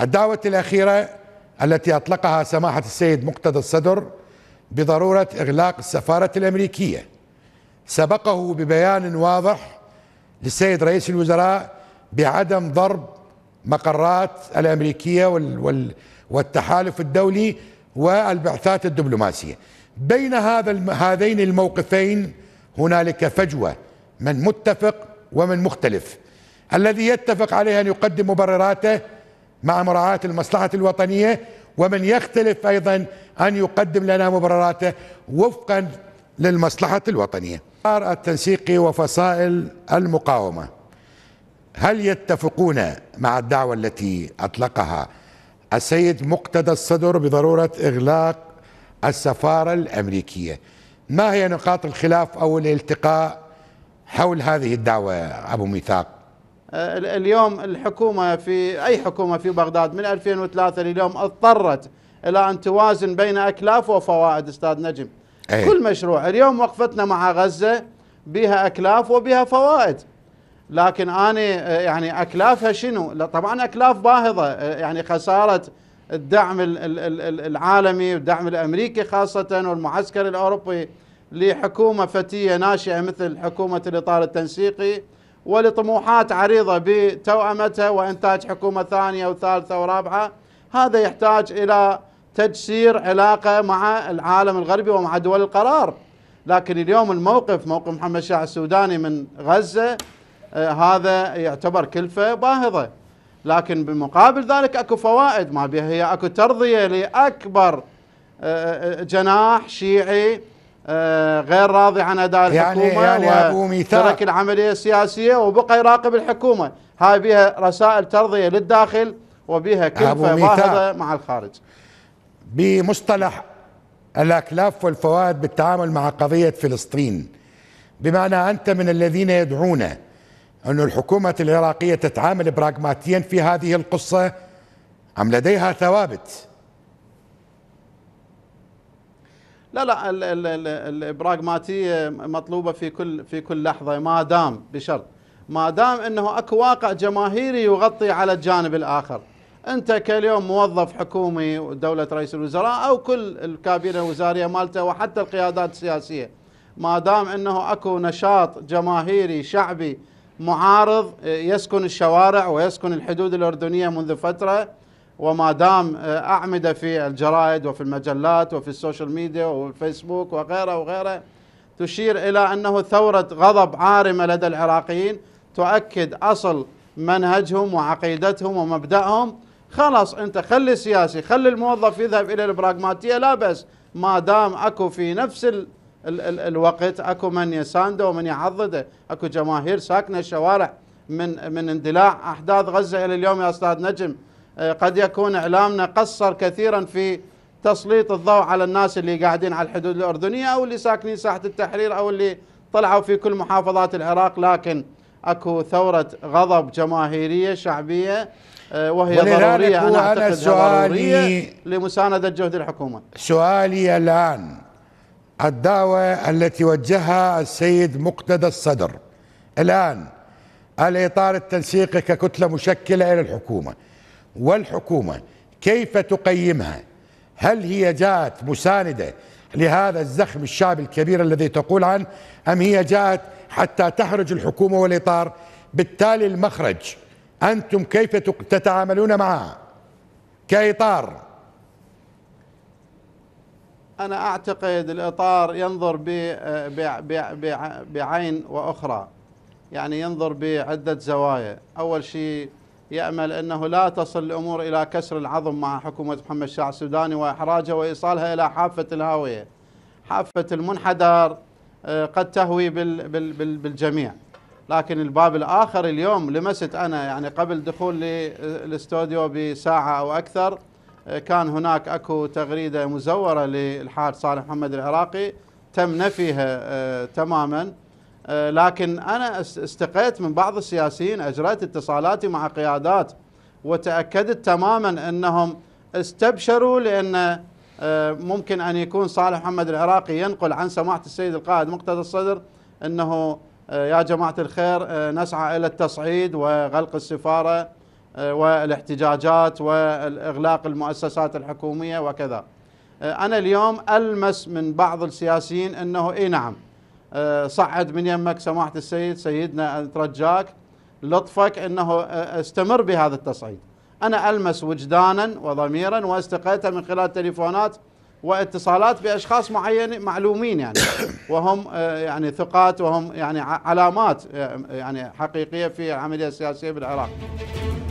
الدعوة الأخيرة التي أطلقها سماحة السيد مقتدى الصدر بضرورة إغلاق السفارة الأمريكية سبقه ببيان واضح للسيد رئيس الوزراء بعدم ضرب مقرات الأمريكية والتحالف الدولي والبعثات الدبلوماسية بين هذا هذين الموقفين هنالك فجوة من متفق ومن مختلف الذي يتفق عليه أن يقدم مبرراته مع مراعاة المصلحة الوطنية ومن يختلف أيضا أن يقدم لنا مبرراته وفقا للمصلحة الوطنية التنسيق وفصائل المقاومة هل يتفقون مع الدعوة التي أطلقها السيد مقتدى الصدر بضرورة إغلاق السفارة الأمريكية ما هي نقاط الخلاف أو الالتقاء حول هذه الدعوة أبو ميثاق آه، اليوم الحكومة في أي حكومة في بغداد من 2003 لليوم اضطرت إلى أن توازن بين أكلاف وفوائد أستاذ نجم أي. كل مشروع اليوم وقفتنا مع غزة بها أكلاف وبها فوائد لكن أنا آه، يعني أكلافها شنو طبعا أكلاف باهظة آه، يعني خسارة الدعم العالمي والدعم الأمريكي خاصة والمعسكر الأوروبي لحكومة فتية ناشئة مثل حكومة الإطار التنسيقي ولطموحات عريضة بتوأمته وإنتاج حكومة ثانية وثالثة ورابعة هذا يحتاج إلى تجسير علاقة مع العالم الغربي ومع دول القرار لكن اليوم الموقف موقف محمد الشاه السوداني من غزة آه، هذا يعتبر كلفة باهظة لكن بمقابل ذلك اكو فوائد ما بها هي اكو ترضية لأكبر آه، آه، جناح شيعي آه، غير راضي عن اداء يعني- الحكومه يعني أبو ميثاق ترك العمليه السياسيه وبقى يراقب الحكومه هاي بها رسائل ترضيه للداخل وبها كلفه باهظه مع الخارج بمصطلح الاكلاف والفوائد بالتعامل مع قضيه فلسطين بمعنى انت من الذين يدعون ان الحكومه العراقيه تتعامل براغماتيا في هذه القصه ام لديها ثوابت لا لا البراغماتيه آه، مطلوبه في كل في كل لحظه ما دام بشرط ما دام انه اكو واقع جماهيري يغطي على الجانب الاخر انت كاليوم موظف حكومي ودوله رئيس الوزراء او كل الكابينه الوزاريه مالته وحتى القيادات السياسيه ما دام انه اكو نشاط جماهيري شعبي معارض آه، يسكن الشوارع ويسكن الحدود الاردنيه منذ فتره وما دام آه، أعمدة في الجرائد وفي المجلات وفي السوشيال ميديا والفيسبوك وغيره وغيره تشير إلى أنه ثورة غضب عارمة لدى العراقيين تؤكد أصل منهجهم وعقيدتهم ومبدأهم خلاص أنت خلي السياسي خلي الموظف يذهب إلى البراغماتية لا بس ما دام أكو في نفس ال ال ال الوقت أكو من يسانده ومن يعضده أكو جماهير ساكنة الشوارع من من اندلاع أحداث غزة إلى اليوم يا أستاذ نجم آه، قد يكون إعلامنا قصر كثيرا في تسليط الضوء على الناس اللي قاعدين على الحدود الأردنية أو اللي ساكنين ساحة التحرير أو اللي طلعوا في كل محافظات العراق لكن أكو ثورة غضب جماهيرية شعبية آه، وهي ضرورية أنا أعتقد ضرورية لمساندة جهد الحكومة سؤالي الآن الدعوة التي وجهها السيد مقتدى الصدر الآن الإطار التنسيقي ككتلة مشكلة إلى الحكومة والحكومة كيف تقيمها هل هي جاءت مساندة لهذا الزخم الشعب الكبير الذي تقول عنه أم هي جاءت حتى تحرج الحكومة والإطار بالتالي المخرج أنتم كيف تتعاملون معها كإطار أنا أعتقد الإطار ينظر بعين وأخرى يعني ينظر بعدة زوايا أول شيء يأمل أنه لا تصل الأمور إلى كسر العظم مع حكومة محمد شاه السوداني وإحراجها وإيصالها إلى حافة الهاوية حافة المنحدر آه، قد تهوي بالجميع لكن الباب الآخر اليوم لمست أنا يعني قبل دخول آه، الاستوديو بساعة أو أكثر آه، كان هناك أكو تغريدة مزورة للحاج صالح محمد العراقي تم نفيها تماماً آه، لكن أنا استقيت من بعض السياسيين أجريت اتصالاتي مع قيادات وتأكدت تماما أنهم استبشروا لأن آه، ممكن أن يكون صالح محمد العراقي ينقل عن سماحة السيد القائد مقتدى الصدر أنه آه، يا جماعة الخير نسعى إلى التصعيد وغلق السفارة والاحتجاجات وإغلاق المؤسسات الحكومية وكذا أنا اليوم ألمس من بعض السياسيين أنه إي نعم آه، صعد من يمك سماحة السيد سيدنا أترجاك لطفك أنه آه، استمر بهذا التصعيد أنا ألمس وجدانا وضميرا واستقيتها من خلال تليفونات واتصالات بأشخاص معينين معلومين يعني وهم آه، يعني ثقات وهم يعني علامات يعني حقيقية في العملية السياسية بالعراق